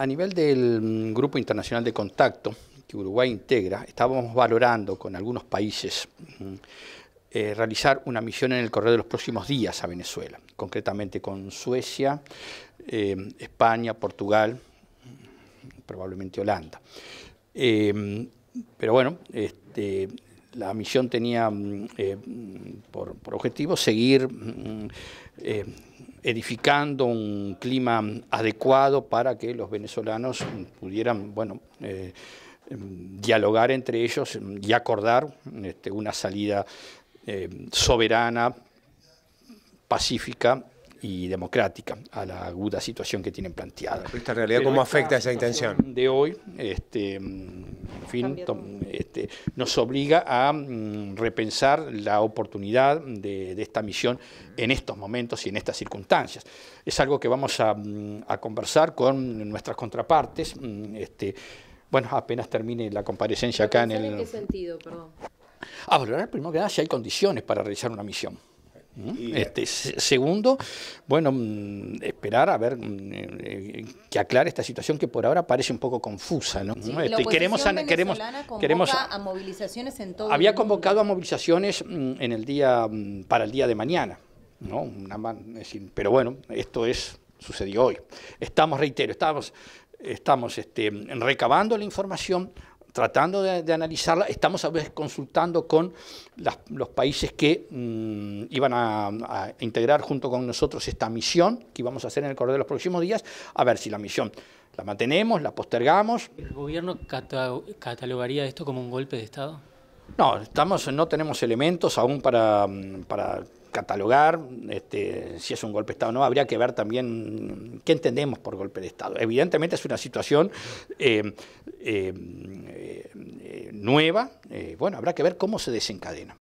A nivel del mm, Grupo Internacional de Contacto que Uruguay integra, estábamos valorando con algunos países mm, eh, realizar una misión en el correo de los próximos días a Venezuela, concretamente con Suecia, eh, España, Portugal, mm, probablemente Holanda. Eh, pero bueno, este, la misión tenía por, objetivo seguir edificando un clima adecuado para que los venezolanos pudieran, bueno, eh, em, dialogar entre ellos y acordar este, una salida eh, soberana, pacífica y democrática a la aguda situación que tienen planteada. ¿Esta realidad cómo afecta esa intención? De hoy, este, en fin, este, nos obliga a mm, repensar la oportunidad de, esta misión en estos momentos y en estas circunstancias. Es algo que vamos a, mm, conversar con nuestras contrapartes, mm, este, bueno, apenas termine la comparecencia acá en el... ¿En qué sentido, perdón? A ah, valorar primero que nada si hay condiciones para realizar una misión. Mm, este, segundo, bueno, mm, esperar a ver mm, eh, que aclare esta situación que por ahora parece un poco confusa. ¿no? Este, queremos, queremos, queremos a movilizaciones en todo Había convocado a movilizaciones en el día para el día de mañana, ¿no? pero bueno, esto es sucedió hoy. Estamos, reitero, estamos, estamos este, recabando la información, tratando de, analizarla, estamos a veces consultando con los países que iban a, integrar junto con nosotros esta misión que íbamos a hacer en el corredor de los próximos días, a ver si la misión la mantenemos, la postergamos. ¿El gobierno catalogaría esto como un golpe de Estado? No, estamos, no tenemos elementos aún para, para catalogar este, si es un golpe de Estado o no. Habría que ver también qué entendemos por golpe de Estado. Evidentemente es una situación eh, eh, eh, nueva. bueno, habrá que ver cómo se desencadena.